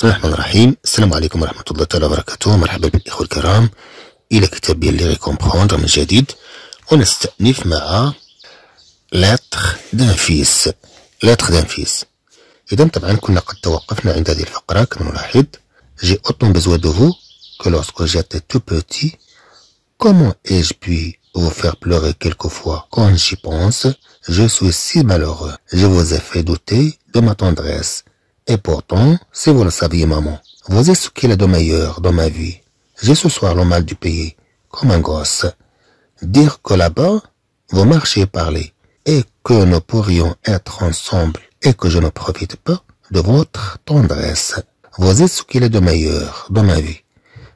بسم الله الرحمن الرحيم السلام عليكم ورحمة الله تعالى وبركاته مرحبا بالإخوة الكرام إلى كتاب لي كومبخوندر من جديد ونستأنف مع لاتخ دانفيس لاتخ دانفيس إذا طبعا كنا قد توقفنا عند هذه الفقرة كما نلاحظ جي أوتون بزوا دو فو كو لوسكو جاتي تو بوتي كومون إيج بي أو فير بلوغي كيلكو فوا كون جي بونس suis سوي سي Je جي ai fait دو ما ma Et pourtant, si vous le saviez, maman, vous êtes ce qu'il a de meilleur dans ma vie. J'ai ce soir le mal du pays, comme un gosse. Dire que là-bas, vous marchez parlez, et que nous pourrions être ensemble, et que je ne profite pas de votre tendresse. Vous êtes ce qu'il est de meilleur dans ma vie.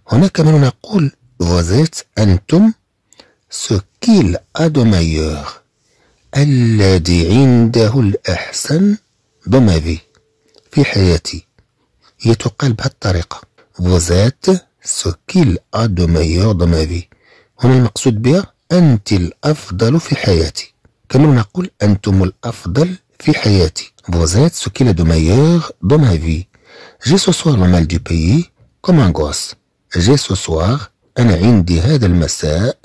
On a quand même un Vous êtes ce qu'il a de meilleur. dans ma vie. في حياتي هي تقال بهذه الطريقة Vous êtes ce qu'il دو de هنا المقصود بها أنت الأفضل في حياتي كما نقول أنتم الأفضل في حياتي فوزات êtes أدو ميور دو مافي جي سو سوار مال دو بيي كوم le mal du pays comme أنا عندي هذا المساء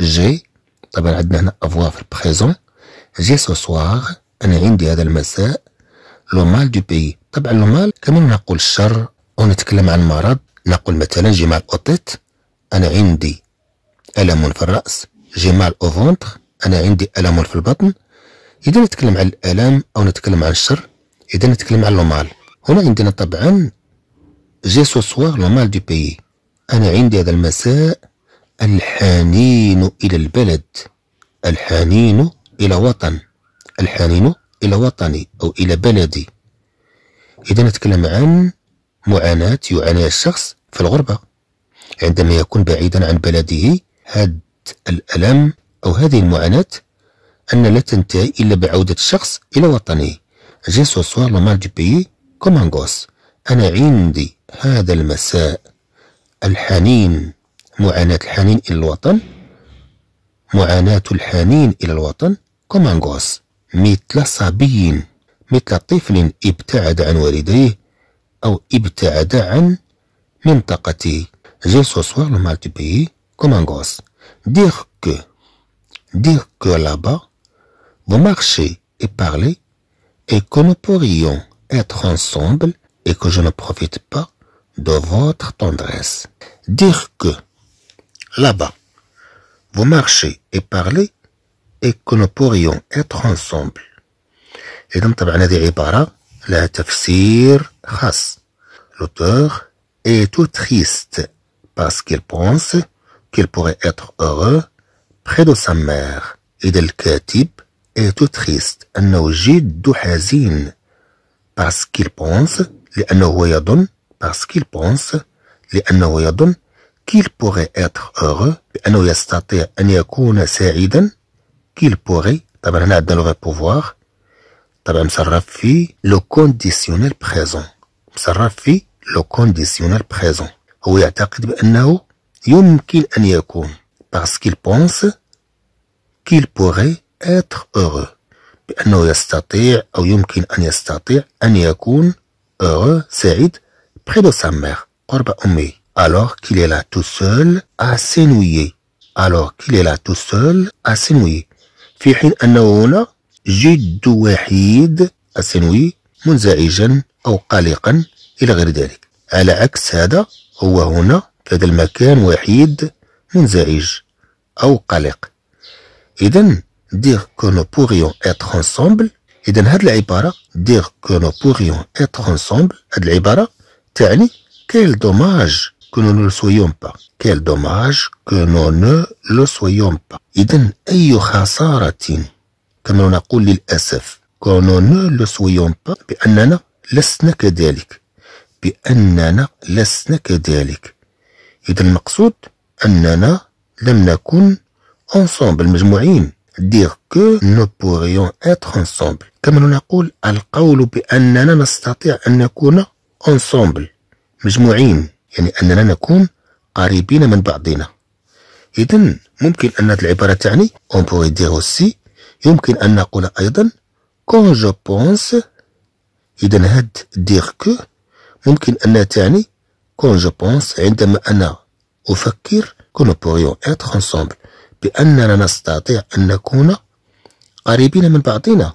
جي طبعا عندنا هنا أفوا في البريزون جي سو سوار أنا عندي هذا المساء لو مال دو بيي طبعا المال كما نقول الشر ونتكلم عن مرض نقول مثلا جمال اوتيت انا عندي الم في الراس جمال اوفونتر انا عندي الم في البطن اذا نتكلم عن الالم او نتكلم عن الشر اذا نتكلم عن لومال هنا عندنا طبعا جي سو سوار لومال دو بيي انا عندي هذا المساء الحنين الى البلد الحنين الى وطن الحنين الى وطني او الى بلدي إذا نتكلم عن معاناة يعانيها الشخص في الغربة عندما يكون بعيدا عن بلده هذا الألم أو هذه المعاناة أن لا تنتهي إلا بعودة الشخص إلى وطنه جي سوسوار لو مال دو بيي أنا عندي هذا المساء الحنين معاناة الحنين إلى الوطن معاناة الحنين إلى الوطن كومانغوس ان غوس مثل J'ai ce soir le mal du pays comme un gosse. Dire que, dire que là-bas, vous marchez et parlez et que nous pourrions être ensemble et que je ne profite pas de votre tendresse. Dire que, là-bas, vous marchez et parlez et que nous pourrions être ensemble إذن طبعا هذه عبارة لها تفسير خاص لوتور إي تو تخيست باسكيل بونس كيل بوغي إتر أورو بخي دو سا مار إذا الكاتب إي تو تخيست أنه جد حزين باسكيل بونس لأنه هو يظن باسكيل بونس لأنه يظن كيل بوغي إتر أورو بأنه يستطيع أن يكون سعيدا كيل بوغي طبعا هنا عندنا لوغي بوفوار Ça fait le conditionnel présent. Ça fait le conditionnel présent. Oui, à il est possible qu'il en arrive qu'on parce qu'il pense qu'il pourrait être heureux. Ennao est à terre, il est possible qu'il en arrive qu'on heureux, s'est près de sa mère, orba omé. Alors qu'il est là tout seul à s'ennuyer. Alors qu'il est là tout seul à s'ennuyer. Fipin ennaona. جد وحيد الثانوي منزعجا أو قلقا إلى غير ذلك على عكس هذا هو هنا في هذا المكان وحيد منزعج أو قلق إذا dire que nous pourrions être ensemble إذا هذه العبارة dire que nous pourrions être ensemble هذه العبارة تعني quel dommage que nous ne le soyons pas quel dommage que nous ne le soyons pas إذا أي خسارة كما نقول للأسف كوننا لو سويون با بأننا لسنا كذلك بأننا لسنا كذلك إذا المقصود أننا لم نكن أنصامبل مجموعين دير كو نو بوريون اتر انصامبل كما نقول القول بأننا نستطيع أن نكون انصامبل مجموعين يعني أننا نكون قريبين من بعضنا إذا ممكن أن هذه العبارة تعني on pourrait dire aussi يمكن أن نقول أيضا كون جو بونس إذا هاد دير كو ممكن أن تعني كون جو بونس عندما أنا أفكر كون بوريون إتر أنسومبل بأننا نستطيع أن نكون قريبين من بعضنا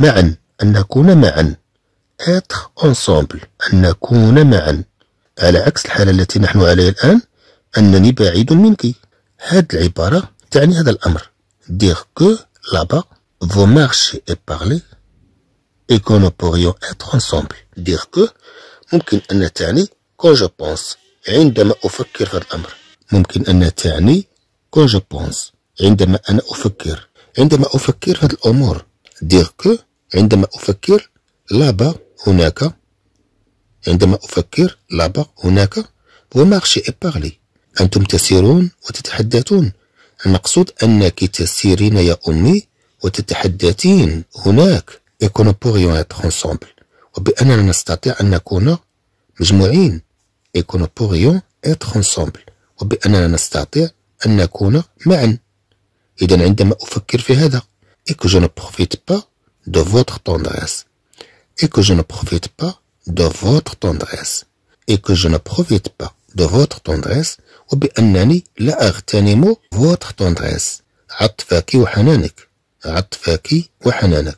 معا أن نكون معا إتر أنسومبل أن نكون معا على عكس الحالة التي نحن عليها الآن أنني بعيد منك هاد العبارة تعني هذا الأمر دير كو là-bas, vos marchés et parler et que nous pourrions être ensemble. Dire que, ممكن أن تعني quand je pense عندما أفكر في الأمر. ممكن أن تعني quand je pense عندما أنا أفكر. عندما أفكر في هذه الأمور. Dire que عندما أفكر là-bas هناك عندما أفكر là-bas هناك vous marchez et parlez. أنتم تسيرون وتتحدثون. المقصود أنك تسيرين يا أمي وتتحدثين هناك يكون بوغيون اتخ انسومبل وبأننا نستطيع أن نكون مجموعين يكون بوغيون اتخ انسومبل وبأننا نستطيع أن نكون معا إذا عندما أفكر في هذا إكو جو نبخفيت با دو فوتر توندريس إكو جو نبخفيت با دو فوتر توندريس إكو جو نبخفيت با دو فوتر توندريس وبأنني لا أغتنم فوتر توندريس عطفك وحنانك عطفك وحنانك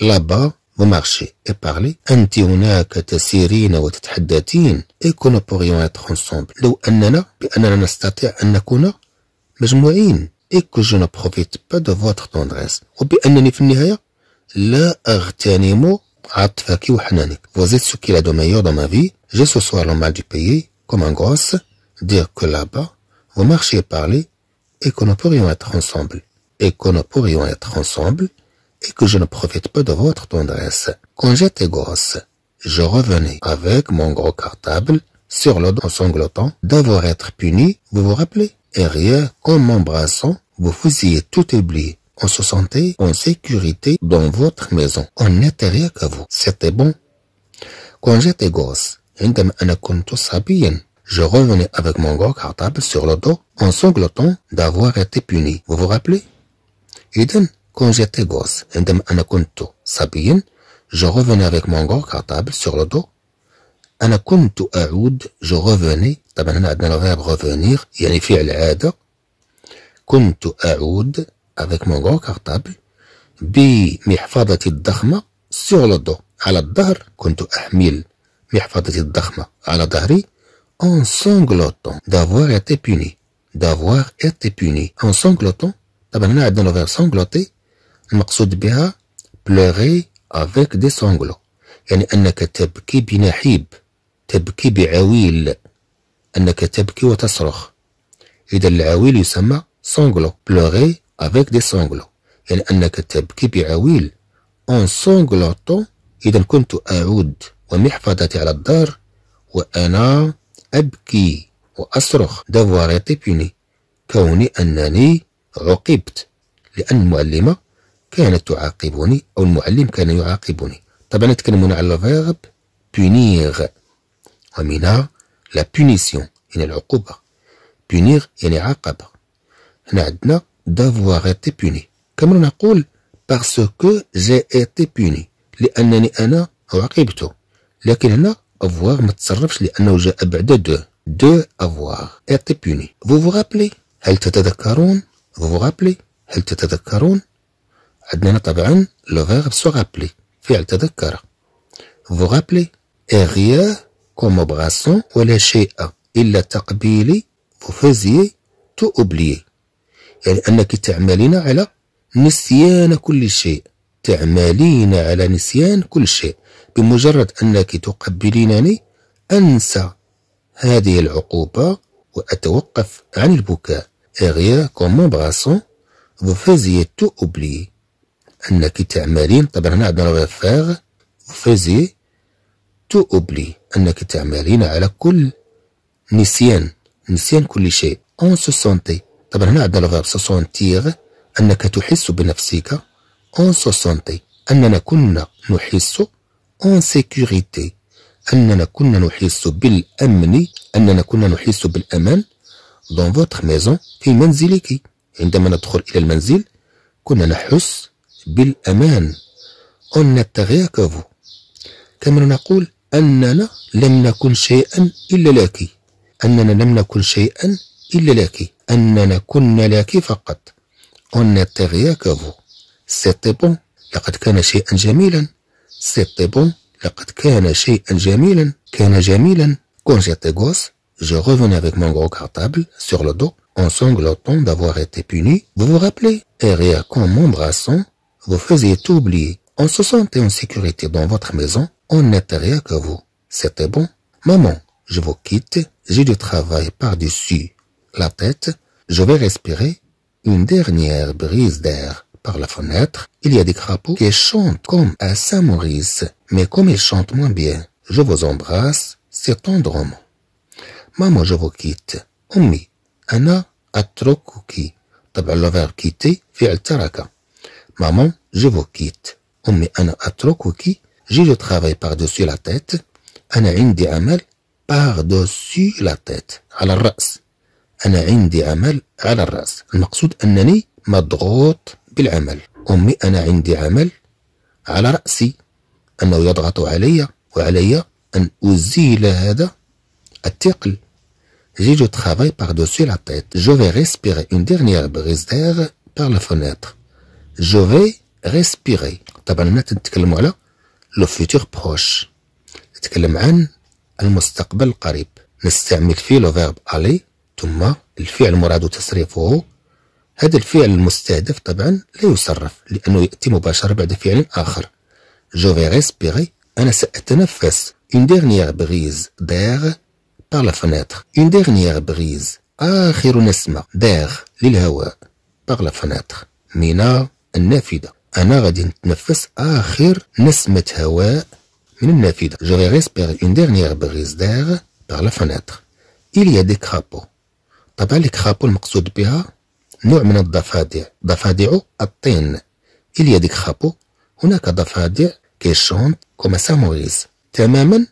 لابا ومارشي اي بارلي أنت هناك تسيرين وتتحدثين اي كون بوغيون اتر انسومبل لو أننا بأننا نستطيع أن نكون مجموعين اي كو جو نبروفيت با دو فوتر توندريس وبأنني في النهاية لا أغتنم عطفك وحنانك فوزيت سو كي لا دو ميور دو ما في vie. سو ce soir l'hommage du pays, comme dire que là-bas, vous marchez parler et que nous pourrions être ensemble, et que nous pourrions être ensemble, et que je ne profite pas de votre tendresse. Quand j'étais gosse, je revenais avec mon gros cartable sur le dos en sanglotant d'avoir être puni, vous vous rappelez Et rien qu'en m'embrassant, vous fusiez tout oublier. On se sentait en sécurité dans votre maison. On n'était rien qu'à vous. C'était bon. Quand j'étais gosse, Je revenais avec mon gros cartable sur le dos en sanglotant d'avoir été puni. Vous vous rappelez Eden, quand j'étais gosse, عندما أنا كنت je revenais avec mon gros cartable sur le dos. أنا Aoud, je revenais, Tabanana هنا عندنا الفيرب revenir, يعني فعل عادة. كنت أعود avec mon gros cartable بمحفظتي الضخمة sur le dos. على الظهر كنت أحمل محفظتي الضخمة على ظهري en sanglotant d'avoir été puni d'avoir été puni en sanglotant طبعا هنا عندنا لو sangloter المقصود بها pleurer avec des sanglots يعني أنك تبكي بنحيب تبكي بعويل أنك تبكي وتصرخ إذا العويل يسمى sanglots pleurer avec des sanglots يعني أنك تبكي بعويل en sanglotant إذا كنت أعود ومحفظتي على الدار وأنا أبكي وأصرخ دفوا بوني كوني أنني عوقبت لأن المعلمة كانت تعاقبني أو المعلم كان يعاقبني طبعا نتكلمون على الفيرب بونيغ ومنها لا بونيسيون يعني العقوبة بونيغ يعني عقبة هنا عندنا دافوار ايتي بوني كما نقول باسكو جي ايتي بوني لأنني أنا عاقبت لكن هنا افواغ ما تصرفش لانه جاء بعد دو دو افواغ ايتي بوني فو فو رابلي هل تتذكرون فو فو رابلي هل تتذكرون عندنا هنا طبعا لو فيرب سو رابلي فعل تذكر فو رابلي اغيا كوم بغاسون ولا شيء الا تقبيلي فو فوزيي تو اوبليي يعني انك تعملين على نسيان كل شيء تعملين على نسيان كل شيء بمجرد أنك تقبلينني أنسى هذه العقوبة وأتوقف عن البكاء أغيا qu'en m'embrassant vous تو tout أنك تعملين طبعا هنا عندنا faire vous تو tout أنك تعملين على كل نسيان نسيان كل شيء أون سو سونتي طبعا هنا عندنا le سو سونتيغ أنك تحس بنفسك أون se sentait. أننا كنا نحس en سيكوريتي أننا كنا نحس بالأمن أننا كنا نحس بالأمان دون votre ميزون في منزلك عندما ندخل إلى المنزل كنا نحس بالأمان أون que vous كما نقول أننا لم نكن شيئا إلا لك أننا لم نكن شيئا إلا لك أننا كنا لك فقط أون que vous سيتي بون لقد كان شيئا quand j'étais gosse je revenais avec mon gros cartable sur le dos en sanglotant d'avoir été puni vous vous rappelez et rien qu'en m'embrassant vous faisiez tout oublier on se sentait en sécurité dans votre maison on n'était rien que vous c'était bon maman je vous quitte j'ai du travail par-dessus la tête je vais respirer une dernière brise d'air par la fenêtre, il y a des crapauds qui chantent comme à Saint-Maurice, mais comme ils chantent moins bien. Je vous embrasse, c'est tendrement. Maman, je vous quitte. Omi, Anna a trop coquille, T'as l'avoir quitté, fait taraka. Maman, je vous quitte. on Anna a trop coquille, J'ai le travail par-dessus la tête. a indi amel, par-dessus la tête. À la race. a indi amel, à la race. Le maqsoud, annani, بالعمل أمي أنا عندي عمل على رأسي أنه يضغط علي وعلي أن أزيل هذا الثقل J'ai du travail par-dessus la tête. جو في ريسبيغي اون dernière brise d'air باغ la fenêtre. Je vais respirer. طبعا هنا تتكلم على لو فيتور بروش تتكلم عن المستقبل القريب نستعمل فيه لو فيرب الي ثم الفعل مراد تصريفه هذا الفعل المستهدف طبعا لا يصرف لأنه يأتي مباشرة بعد فعل آخر جو في ريسبيري أنا سأتنفس إن ديغنيغ بغيز d'air باغ la fenêtre une dernière آخر نسمة d'air للهواء باغ la من النافذة أنا غادي نتنفس آخر نسمة هواء من النافذة جو في respirer إن ديغنيغ بغيز d'air باغ la إليا دي كرابو طبعا لي كرابو المقصود بها نوع من الضفادع ضفادع الطين إليا ديك خابو هناك ضفادع كيشونت كوما ساموريس تماما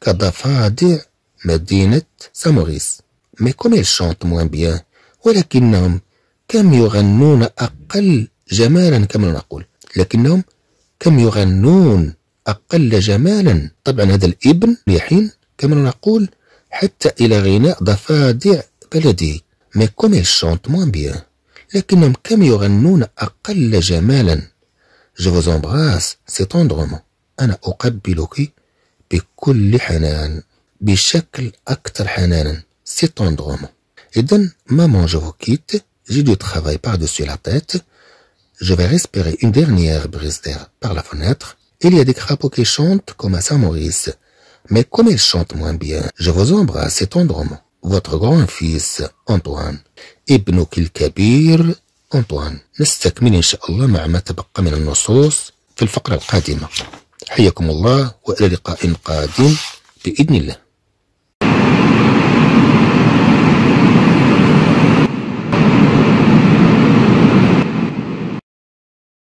كضفادع مدينة ساموريس مي كوميل شونت موان بيان ولكنهم كم يغنون أقل جمالا كما نقول لكنهم كم يغنون أقل جمالا طبعا هذا الابن ليحين كما نقول حتى إلى غناء ضفادع بلده mais comme elle chante moins bien. Je vous embrasse, c'est tendrement. أنا et hanan, C'est tendrement. maman je vous quitte. J'ai du travail par-dessus la tête. Je vais respirer une dernière brise d'air par la fenêtre. Il y a des crapauds qui chantent comme à Saint-Maurice. Mais comme ils chante moins bien, je vous embrasse c'est tendrement. فيس أنطوان ابنك الكبير أنطوان نستكمل إن شاء الله مع ما تبقى من النصوص في الفقرة القادمة حياكم الله وإلى لقاء قادم بإذن الله